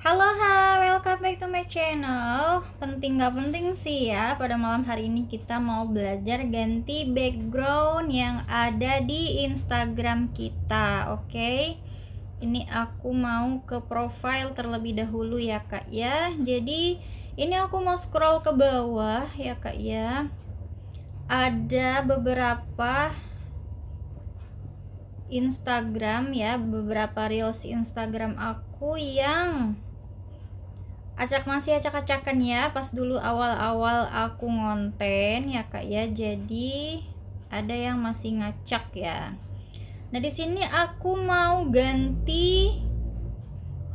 Halo ha, welcome back to my channel Penting gak penting sih ya Pada malam hari ini kita mau belajar ganti background yang ada di Instagram kita Oke okay? Ini aku mau ke profile terlebih dahulu ya kak ya Jadi ini aku mau scroll ke bawah ya kak ya Ada beberapa Instagram ya Beberapa reels Instagram aku yang acak masih acak-acakan ya pas dulu awal-awal aku ngonten ya kak ya jadi ada yang masih ngacak ya nah di sini aku mau ganti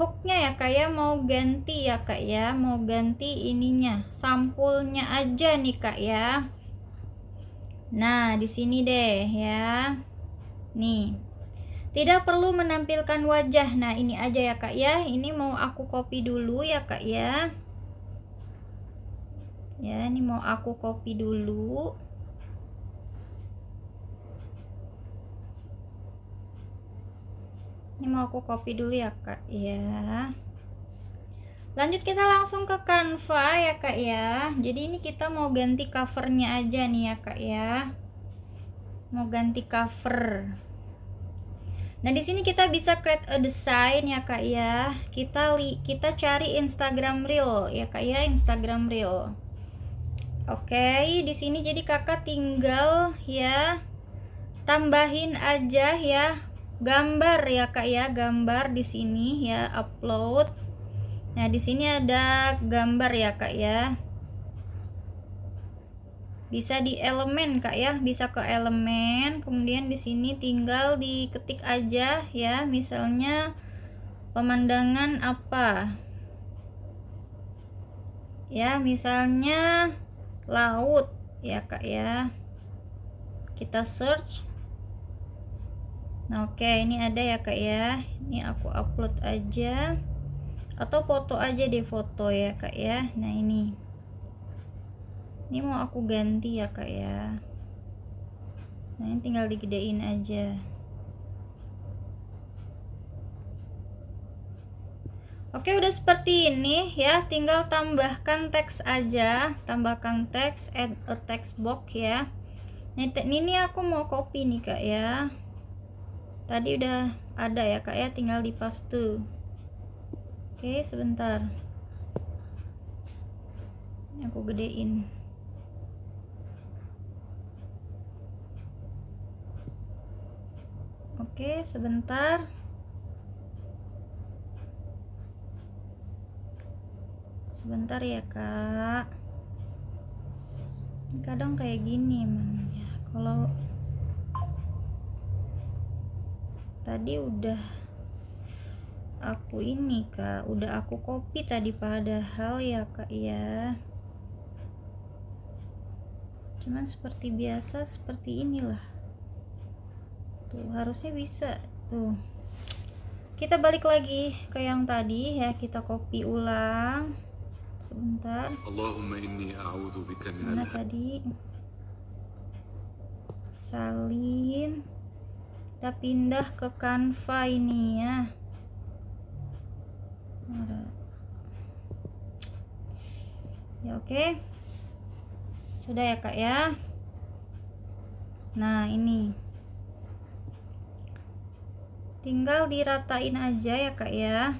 hooknya ya kak ya mau ganti ya kak ya mau ganti ininya sampulnya aja nih kak ya nah di sini deh ya nih tidak perlu menampilkan wajah. Nah, ini aja ya, Kak ya. Ini mau aku copy dulu ya, Kak ya. Ya, ini mau aku copy dulu. Ini mau aku copy dulu ya, Kak ya. Lanjut kita langsung ke Canva ya, Kak ya. Jadi ini kita mau ganti covernya aja nih ya, Kak ya. Mau ganti cover. Nah, di sini kita bisa create a design ya, Kak ya. Kita li kita cari Instagram real ya, Kak ya, Instagram real Oke, okay, di sini jadi Kakak tinggal ya tambahin aja ya gambar ya, Kak ya, gambar di sini ya, upload. Nah, di sini ada gambar ya, Kak ya bisa di elemen kak ya bisa ke elemen kemudian di sini tinggal diketik aja ya misalnya pemandangan apa ya misalnya laut ya kak ya kita search nah oke ini ada ya kak ya ini aku upload aja atau foto aja di foto ya kak ya nah ini ini mau aku ganti ya kak ya nah ini tinggal digedein aja Oke udah seperti ini ya tinggal tambahkan teks aja tambahkan teks add a text box ya nah, ini aku mau copy nih kak ya tadi udah ada ya kak ya tinggal dipaste oke sebentar aku gedein Oke, sebentar. Sebentar ya, Kak. Kadang kayak gini ya Kalau tadi udah aku ini, Kak. Udah aku copy tadi padahal ya, Kak, ya. Cuman seperti biasa, seperti inilah tuh harusnya bisa tuh kita balik lagi ke yang tadi ya kita copy ulang sebentar nah tadi salin kita pindah ke kanva ini ya ya oke sudah ya kak ya nah ini tinggal diratain aja ya kak ya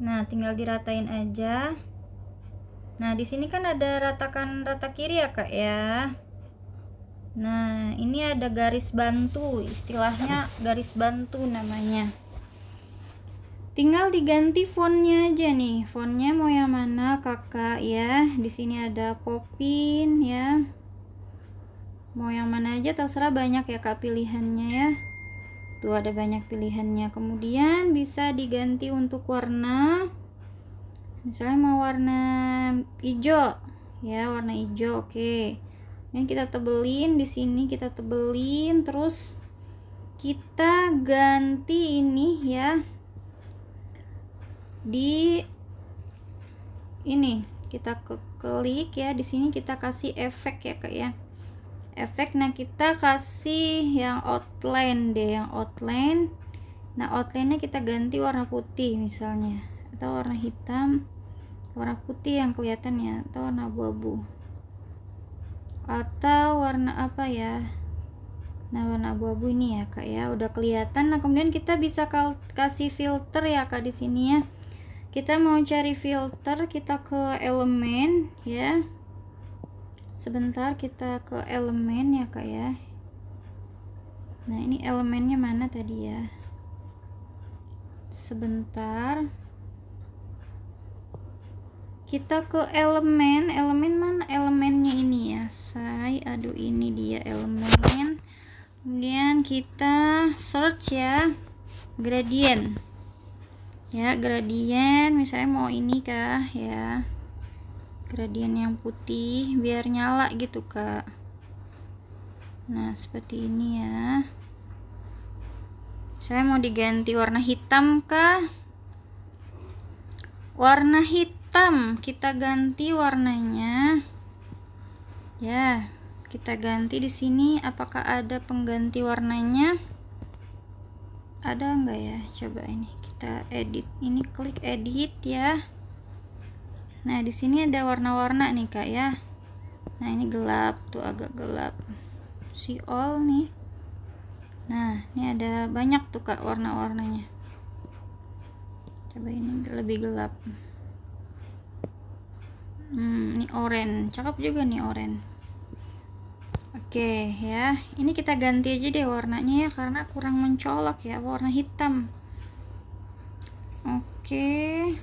nah tinggal diratain aja nah di sini kan ada ratakan rata kiri ya kak ya nah ini ada garis bantu istilahnya garis bantu namanya tinggal diganti fontnya aja nih fontnya mau yang mana kakak ya di sini ada popin ya mau yang mana aja terserah banyak ya kak pilihannya ya Tuh ada banyak pilihannya. Kemudian bisa diganti untuk warna misalnya mau warna hijau ya, warna hijau. Oke. Okay. Dan kita tebelin di sini kita tebelin terus kita ganti ini ya di ini kita ke klik ya di sini kita kasih efek ya kayak. ya efek nah kita kasih yang outline deh yang outline nah outline nya kita ganti warna putih misalnya atau warna hitam warna putih yang kelihatan ya atau warna abu-abu atau warna apa ya nah warna abu-abu ini ya kak ya udah kelihatan nah kemudian kita bisa kasih filter ya kak di sini ya kita mau cari filter kita ke elemen ya sebentar kita ke elemen ya kak ya nah ini elemennya mana tadi ya sebentar kita ke elemen elemen mana elemennya ini ya say aduh ini dia elemen kemudian kita search ya gradient ya gradient misalnya mau ini kah ya gradien yang putih biar nyala gitu kak nah seperti ini ya saya mau diganti warna hitam kah warna hitam kita ganti warnanya ya kita ganti di sini apakah ada pengganti warnanya ada enggak ya coba ini kita edit ini klik edit ya nah di sini ada warna-warna nih kak ya nah ini gelap tuh agak gelap si all nih nah ini ada banyak tuh kak warna-warnanya coba ini lebih gelap hmm, ini oranye cakep juga nih oranye Oke ya, ini kita ganti aja deh warnanya ya karena kurang mencolok ya warna hitam. Oke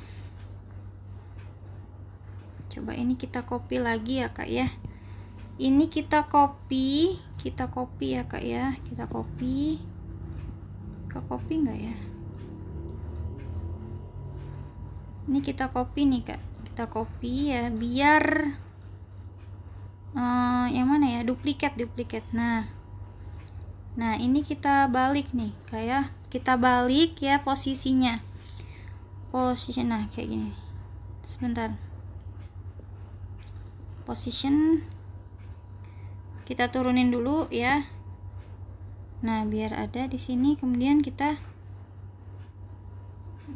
coba ini kita copy lagi ya kak ya ini kita copy kita copy ya kak ya kita copy ke copy nggak ya ini kita copy nih kak kita copy ya biar uh, yang mana ya duplikat duplikat nah nah ini kita balik nih kayak ya. kita balik ya posisinya posisinya nah kayak gini sebentar position kita turunin dulu ya nah biar ada di sini kemudian kita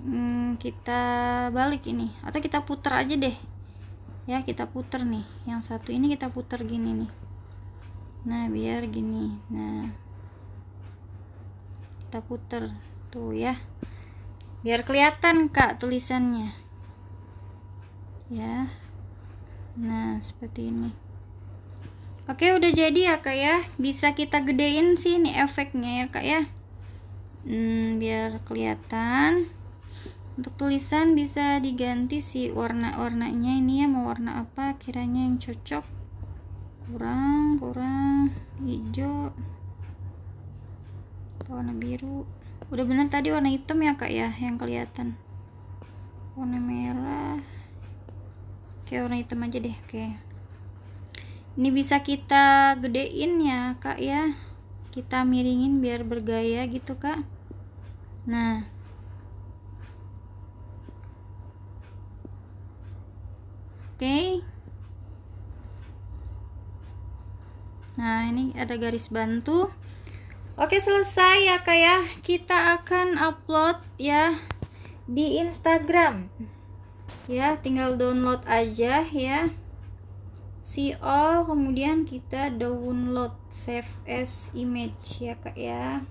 hmm, kita balik ini atau kita putar aja deh ya kita puter nih yang satu ini kita putar gini nih nah biar gini nah kita puter tuh ya biar kelihatan kak tulisannya ya nah seperti ini oke udah jadi ya kak ya bisa kita gedein sih ini efeknya ya kak ya hmm, biar kelihatan untuk tulisan bisa diganti sih warna-warnanya ini ya mau warna apa kiranya yang cocok kurang kurang hijau warna biru udah bener tadi warna hitam ya kak ya yang kelihatan warna merah kayak warna hitam aja deh oke ini bisa kita gedein ya kak ya kita miringin biar bergaya gitu kak nah oke nah ini ada garis bantu Oke selesai ya kak ya Kita akan upload ya Di Instagram ya tinggal download aja ya si all kemudian kita download save as image ya kak ya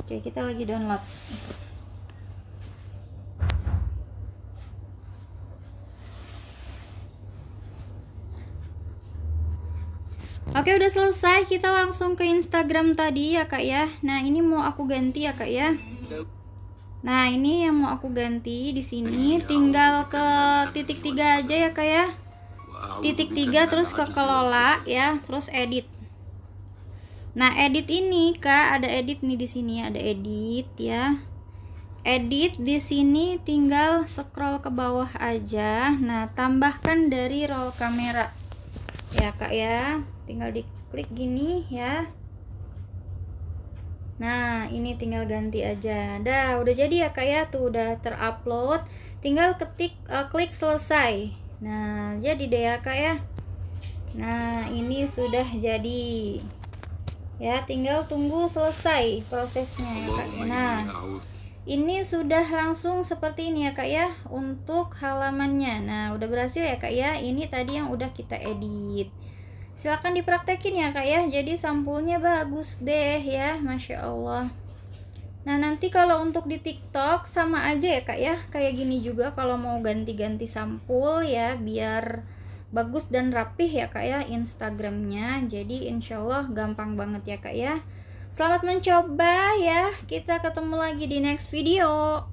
oke kita lagi download Oke udah selesai kita langsung ke Instagram tadi ya kak ya Nah ini mau aku ganti ya kak ya Nah, ini yang mau aku ganti di sini tinggal ke titik tiga aja ya, Kak ya. Titik tiga terus ke kelola ya, terus edit. Nah, edit ini Kak, ada edit nih di sini, ada edit ya. Edit di sini tinggal scroll ke bawah aja. Nah, tambahkan dari roll kamera. Ya, Kak ya. Tinggal diklik gini ya. Nah, ini tinggal ganti aja. Dah, udah jadi ya Kak ya. Tuh udah terupload. Tinggal ketik uh, klik selesai. Nah, jadi deh ya Kak ya. Nah, ini sudah jadi. Ya, tinggal tunggu selesai prosesnya ya Kak. Nah, ini sudah langsung seperti ini ya Kak ya untuk halamannya. Nah, udah berhasil ya Kak ya. Ini tadi yang udah kita edit silahkan dipraktekin ya kak ya jadi sampulnya bagus deh ya Masya Allah nah nanti kalau untuk di tiktok sama aja ya kak ya kayak gini juga kalau mau ganti-ganti sampul ya biar bagus dan rapih ya kak ya instagramnya jadi insya Allah gampang banget ya kak ya selamat mencoba ya kita ketemu lagi di next video